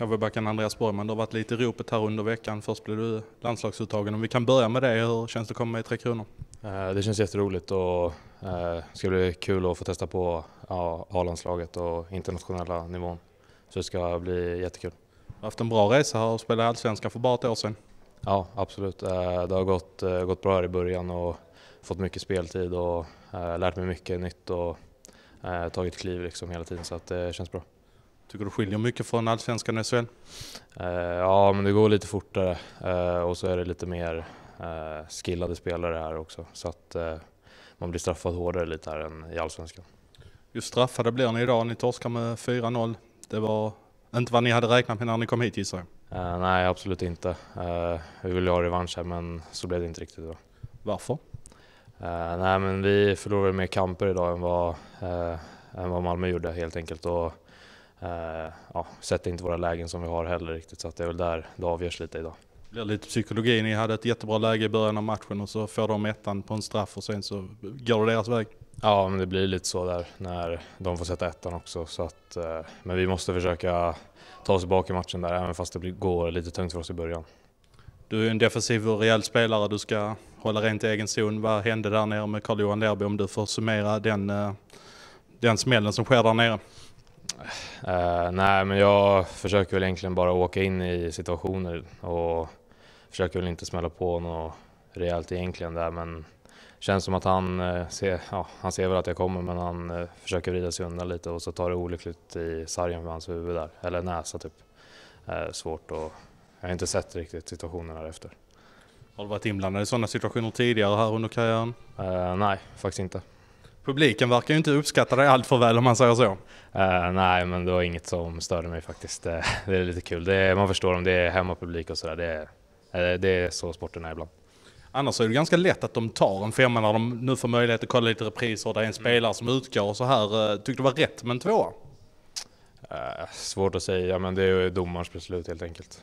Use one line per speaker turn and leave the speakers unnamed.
HV-backen Andreas Borgman. Det har varit lite i ropet här under veckan. Först blev du landslagsuttagen. Om vi kan börja med det, hur känns det att komma med i Tre Kronor?
Eh, det känns jätteroligt och eh, det ska bli kul att få testa på A-landslaget och internationella nivån. Så det ska bli jättekul. Du har haft en bra resa här och spelade Allsvenskan för bara ett år sedan. Ja, absolut. Eh, det har gått, gått bra här i början och fått mycket speltid och lärt mig mycket nytt och tagit kliv liksom hela tiden så att det känns bra. Tycker du skiljer mycket från Allsvenskan och SHL? Eh, ja, men det går lite fortare eh, och så är det lite mer eh, skillade spelare här också. Så att man blir straffad hårdare lite här än i
Allsvenskan. Hur straffade blir ni idag. Ni torskar med 4-0. Det var inte vad ni hade räknat med när ni kom hit gissar
jag? nej, absolut inte. vi ville ha revansch här men så blev det inte riktigt då. Varför? nej, men vi förlorade mer kamper idag än vad, än vad Malmö gjorde helt enkelt. Och eh, ja, sätter inte våra lägen som vi har heller riktigt. Så att det är väl där det avgörs lite idag.
Det blir lite psykologi. Ni hade ett jättebra läge i början av matchen och så får de ettan på en straff och sen så går det deras väg. Ja, men det blir lite så där när de får sätta ettan också. Så att, eh, men vi måste försöka ta oss tillbaka i matchen där, även fast det går lite tungt för oss i början. Du är en defensiv och rejäl spelare. Du ska hålla rent i egen zon. Vad hände där nere med Carl-Johan Lerby om du får summera den, eh, den smällen som sker där nere? Uh, nej, men jag
försöker väl egentligen bara åka in i situationer och försöker väl inte smälla på något rejält egentligen där, men känns som att han uh, eh, ser, ja, han ser väl att jag kommer, men han uh, försöker vrida sig undan lite och så tar det olyckligt i sargen för hans huvud där, eller näsa
typ. svårt och jag har inte sett riktigt situationen här efter. Har du varit inblandad i sådana situationer tidigare här under karriären? nej, faktiskt inte. Publiken verkar ju inte uppskatta dig allt för väl om man säger så. Uh, nej, men det var inget som störde mig faktiskt. Eh,
det är lite kul. Är, man förstår om det är hemmapublik och sådär. Det, är, eh, det är så sporten är ibland.
Annars är det ganska lätt att de tar en femma när de nu får möjlighet att kolla lite repriser. och Det är en mm. spelare som utgår och så här. Tyckte du var rätt med en tvåa?
Uh, svårt att säga, men det är ju domarens beslut helt enkelt.